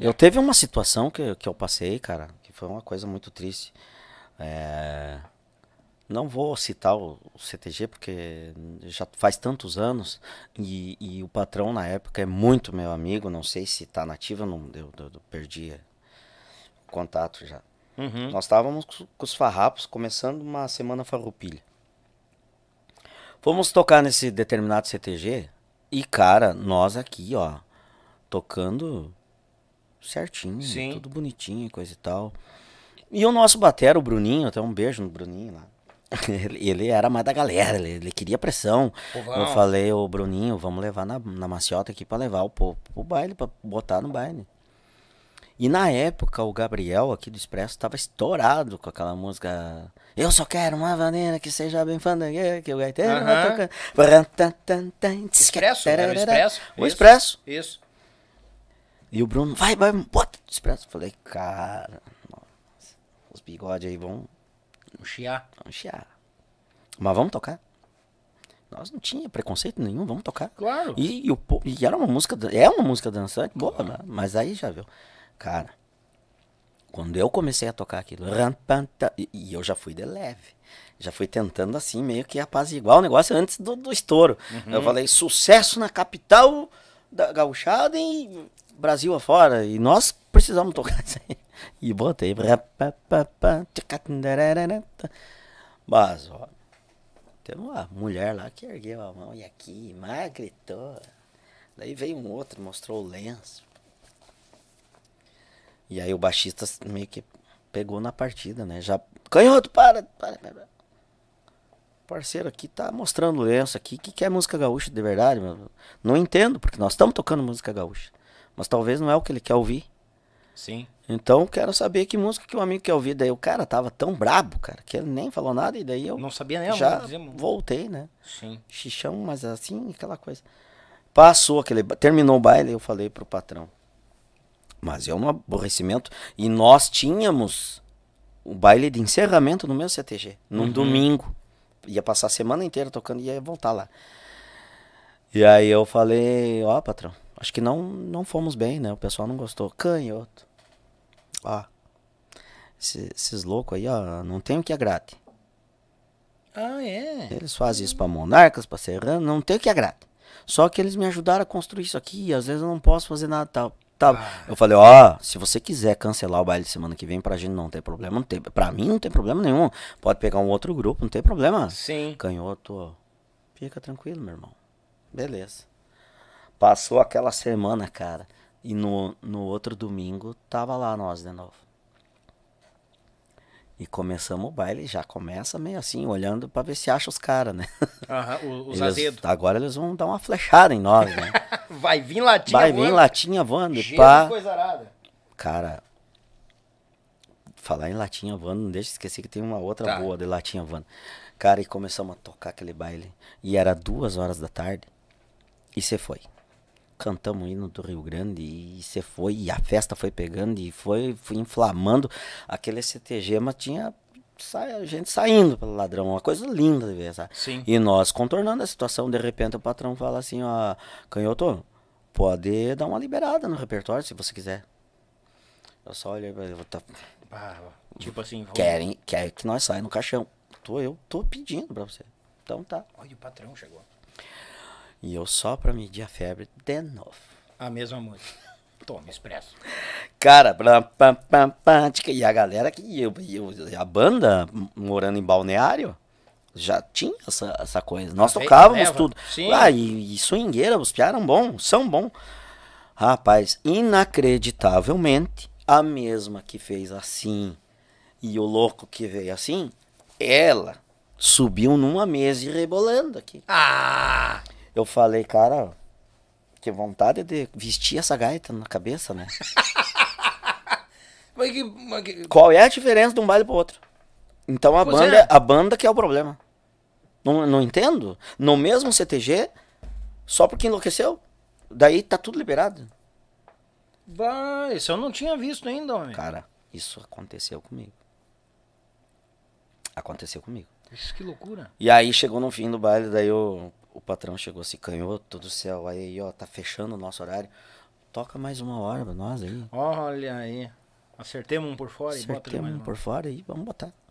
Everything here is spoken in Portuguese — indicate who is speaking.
Speaker 1: Eu é. teve uma situação que, que eu passei, cara, que foi uma coisa muito triste. É... Não vou citar o, CTG porque já faz tantos anos e, e, o patrão na época é muito meu amigo. Não sei se tá nativo, não, eu, eu, eu perdi o contato já. Uhum. Nós estávamos com os farrapos começando uma semana farroupilha. Fomos tocar nesse determinado CTG e, cara, nós aqui, ó, tocando certinho, né? Sim. tudo bonitinho, coisa e tal. E o nosso batera, o Bruninho, até um beijo no Bruninho lá. Ele era mais da galera, ele, ele queria pressão. Eu falei, ô Bruninho, vamos levar na, na maciota aqui pra levar o povo pro baile, pra botar no baile. E na época o Gabriel aqui do Expresso tava estourado com aquela música Eu só quero uma vaneira que seja bem fandangueira, que o gaiteiro uhum. vai tocando. Expresso? Era o Expresso? O Expresso. Isso. E o Bruno, vai, vai, bota o expresso. Falei, cara, nossa, os bigodes aí vão. Vão chiar. Vão chiar. Mas vamos tocar. Nós não tinha preconceito nenhum, vamos tocar. Claro. E, e, o, e era uma música, é uma música dançante, boa, claro. Uhum. né? mas aí já viu. Cara, quando eu comecei a tocar aquilo, e eu já fui de leve. Já fui tentando assim, meio que apaziguar o negócio antes do, do estouro. Uhum. Eu falei, sucesso na capital da gauchada e Brasil afora. E nós precisamos tocar isso aí. E botei. Mas, ó. Tem uma mulher lá que ergueu a mão e aqui, mas gritou. Daí veio um outro, mostrou o lenço. E aí o baixista meio que pegou na partida, né? Já. Canhoto, para! para, para. Parceiro aqui tá mostrando lenço aqui. O que, que é música gaúcha de verdade, Não entendo, porque nós estamos tocando música gaúcha mas talvez não é o que ele quer ouvir. Sim. Então, quero saber que música que o amigo quer ouvir. Daí o cara tava tão brabo, cara, que ele nem falou nada. E daí eu. Não sabia nem Já voltei, né? Sim. Xixão, mas assim, aquela coisa. Passou aquele. Terminou o baile, eu falei pro patrão. Mas é um aborrecimento. E nós tínhamos o baile de encerramento no meu CTG, num uhum. domingo. Ia passar a semana inteira tocando e ia voltar lá. E aí eu falei: Ó, oh, patrão Acho que não, não fomos bem, né? O pessoal não gostou. Canhoto. Ó. Esses, esses loucos aí, ó, não tem o que agrade. Ah, é? Eles fazem isso pra monarcas, pra serrano, não tem o que agrade. Só que eles me ajudaram a construir isso aqui, e às vezes eu não posso fazer nada tal. Tá, Eu falei, ó, se você quiser cancelar o baile semana que vem, pra gente não tem problema. Não tem, pra mim não tem problema nenhum. Pode pegar um outro grupo, não tem problema. Sim. Canhoto, fica tranquilo, meu irmão. Beleza. Passou aquela semana, cara. E no, no outro domingo tava lá nós de novo. E começamos o baile, já começa meio assim, olhando para ver se acha os caras, né? Uhum, os azedos. Agora eles vão dar uma flechada em nós, né? Vai vir latinha Vai voando. vir latinha voando. Gelo pá. coisa arada. Cara, falar em latinha voando, não deixa esquecer que tem uma outra tá. boa de latinha voando. Cara, e começamos a tocar aquele baile. E era duas horas da tarde. E você foi cantamos o hino do Rio Grande e você foi, e a festa foi pegando e foi, foi inflamando. Aquele CTG, mas tinha sai, gente saindo pelo ladrão, uma coisa linda de ver, sabe? Sim. E nós contornando a situação, de repente o patrão fala assim, ó, canhoto, pode dar uma liberada no repertório se você quiser. Eu só olhei pra ele, tá... Ah, tipo assim, vou... querem, quer que nós saia no caixão. Tô eu, tô pedindo pra você. Então tá. Olha, o patrão chegou. E eu só pra medir a febre de novo. A mesma música. Toma, expresso. Cara, pam, pam, pam, pam, e a galera que. Eu, eu, a banda morando em balneário já tinha essa, essa coisa. Nós tocávamos Leva. tudo. Sim. Ah, e, e swingueira, os piaram bom, são bom. Rapaz, inacreditavelmente, a mesma que fez assim e o louco que veio assim, ela subiu numa mesa e rebolando aqui. Ah! eu falei, cara, que vontade de vestir essa gaita na cabeça, né? mas que, mas que... Qual é a diferença de um baile pro outro? Então a pois banda, é. é a banda que é o problema. Não, não entendo. No mesmo CTG, só porque enlouqueceu, daí tá tudo liberado. Vai, isso eu não tinha visto ainda, homem. Cara, isso aconteceu comigo. Aconteceu comigo. Isso que loucura. E aí chegou no fim do baile, daí eu, o patrão chegou assim, canhoto do céu, aí, ó, tá fechando o nosso horário. Toca mais uma hora pra nós aí. Olha aí. Acertemos um por fora Acertemos e bota um por fora e vamos botar.